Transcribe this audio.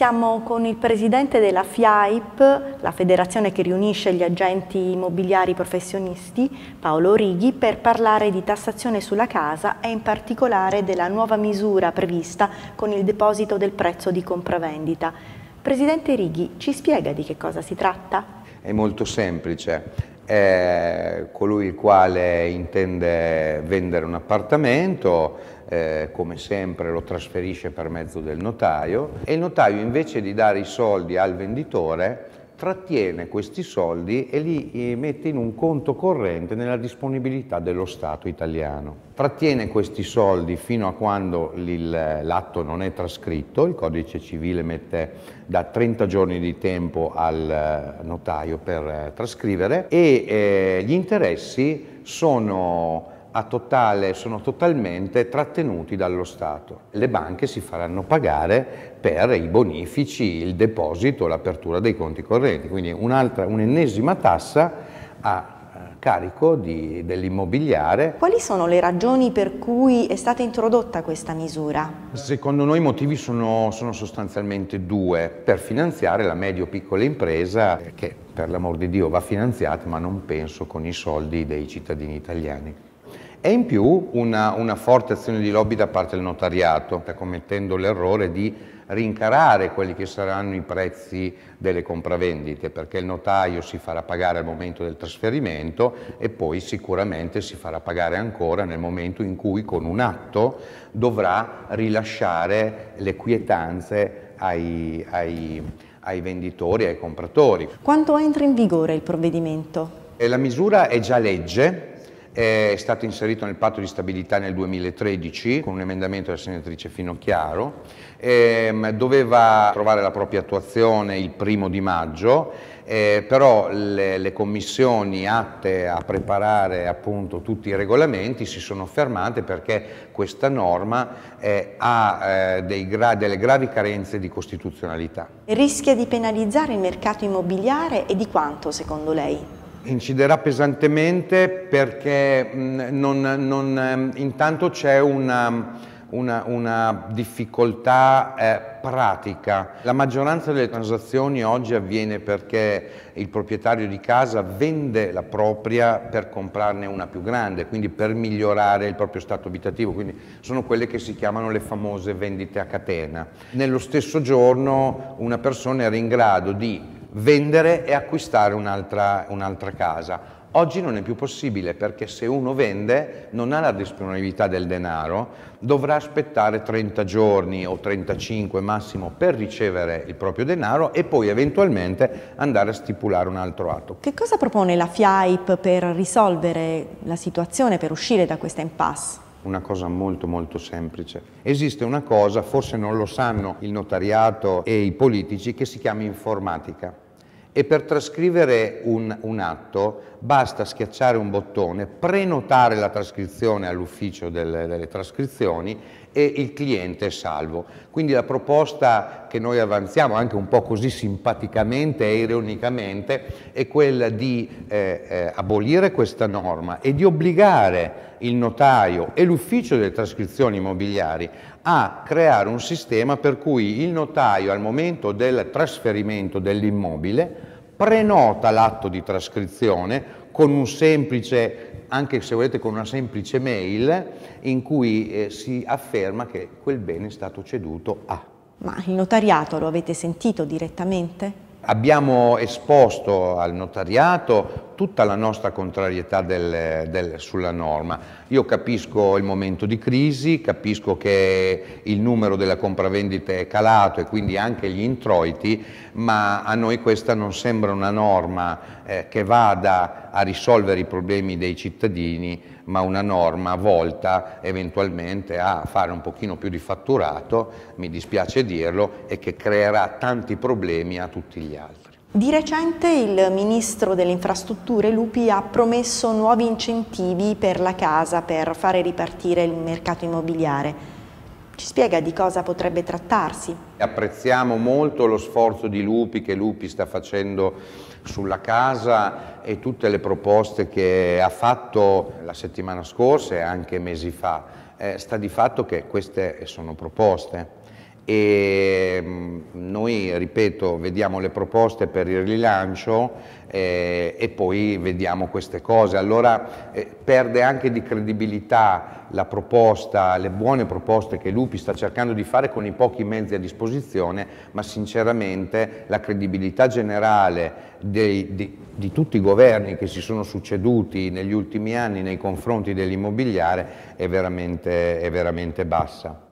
Siamo con il presidente della FIAIP, la federazione che riunisce gli agenti immobiliari professionisti, Paolo Righi, per parlare di tassazione sulla casa e in particolare della nuova misura prevista con il deposito del prezzo di compravendita. Presidente Righi, ci spiega di che cosa si tratta? È molto semplice. È colui il quale intende vendere un appartamento eh, come sempre lo trasferisce per mezzo del notaio e il notaio invece di dare i soldi al venditore trattiene questi soldi e li eh, mette in un conto corrente nella disponibilità dello Stato italiano. Trattiene questi soldi fino a quando l'atto non è trascritto, il codice civile mette da 30 giorni di tempo al eh, notaio per eh, trascrivere e eh, gli interessi sono a totale, sono totalmente trattenuti dallo Stato. Le banche si faranno pagare per i bonifici, il deposito, l'apertura dei conti correnti, quindi un'ennesima tassa a eh, carico dell'immobiliare. Quali sono le ragioni per cui è stata introdotta questa misura? Secondo noi i motivi sono, sono sostanzialmente due, per finanziare la medio-piccola impresa eh, che per l'amor di Dio va finanziata ma non penso con i soldi dei cittadini italiani e in più una, una forte azione di lobby da parte del notariato, sta cioè commettendo l'errore di rincarare quelli che saranno i prezzi delle compravendite, perché il notaio si farà pagare al momento del trasferimento e poi sicuramente si farà pagare ancora nel momento in cui con un atto dovrà rilasciare le quietanze ai, ai, ai venditori ai compratori. Quanto entra in vigore il provvedimento? E la misura è già legge, è stato inserito nel patto di stabilità nel 2013 con un emendamento della senatrice Finocchiaro, ehm, doveva trovare la propria attuazione il primo di maggio, eh, però le, le, commissioni atte a preparare appunto tutti i regolamenti si sono fermate perché questa norma eh, ha eh, gra delle gravi carenze di costituzionalità. Rischia di penalizzare il mercato immobiliare e di quanto secondo lei? inciderà pesantemente perché mm, non, non, ehm, intanto c'è una, una, una difficoltà eh, pratica. La maggioranza delle transazioni oggi avviene perché il proprietario di casa vende la propria per comprarne una più grande, quindi per migliorare il proprio stato abitativo, quindi sono quelle che si chiamano le famose vendite a catena. Nello stesso giorno una persona era in grado di vendere e acquistare un'altra un casa. Oggi non è più possibile perché se uno vende non ha la disponibilità del denaro, dovrà aspettare 30 giorni o 35 massimo per ricevere il proprio denaro e poi eventualmente andare a stipulare un altro atto. Che cosa propone la FIAIP per risolvere la situazione, per uscire da questa impasse? una cosa molto molto semplice. Esiste una cosa, forse non lo sanno il notariato e i politici, che si chiama informatica. E per trascrivere un, un atto basta schiacciare un bottone, prenotare la trascrizione all'ufficio delle, delle, trascrizioni e il cliente è salvo. Quindi la proposta che noi avanziamo, anche un po' così simpaticamente e ironicamente, è quella di eh, eh, abolire questa norma e di obbligare il notaio e l'ufficio delle trascrizioni immobiliari a creare un sistema per cui il notaio al momento del trasferimento dell'immobile prenota l'atto di trascrizione con un semplice, anche se volete con una semplice mail, in cui eh, si afferma che quel bene è stato ceduto a. Ma il notariato lo avete sentito direttamente? Abbiamo esposto al notariato tutta la nostra contrarietà del, del, sulla norma. Io capisco il momento di crisi, capisco che il numero delle compravendite è calato e quindi anche gli introiti, ma a noi questa non sembra una norma eh, che vada a risolvere i problemi dei cittadini, ma una norma volta eventualmente a fare un pochino più di fatturato, mi dispiace dirlo, e che creerà tanti problemi a tutti gli altri. Di recente il ministro delle infrastrutture Lupi ha promesso nuovi incentivi per la casa per fare ripartire il mercato immobiliare. Ci spiega di cosa potrebbe trattarsi? Apprezziamo molto lo sforzo di Lupi che Lupi sta facendo sulla casa e tutte le proposte che ha fatto la settimana scorsa e anche mesi fa. Eh, sta di fatto che queste sono proposte e mm, noi, ripeto, vediamo le proposte per il rilancio eh, e poi vediamo queste cose. Allora eh, perde anche di credibilità la proposta, le buone proposte che Lupi sta cercando di fare con i pochi mezzi a disposizione, ma sinceramente la credibilità generale dei, di, di tutti i governi che si sono succeduti negli ultimi anni nei confronti dell'immobiliare è è veramente bassa.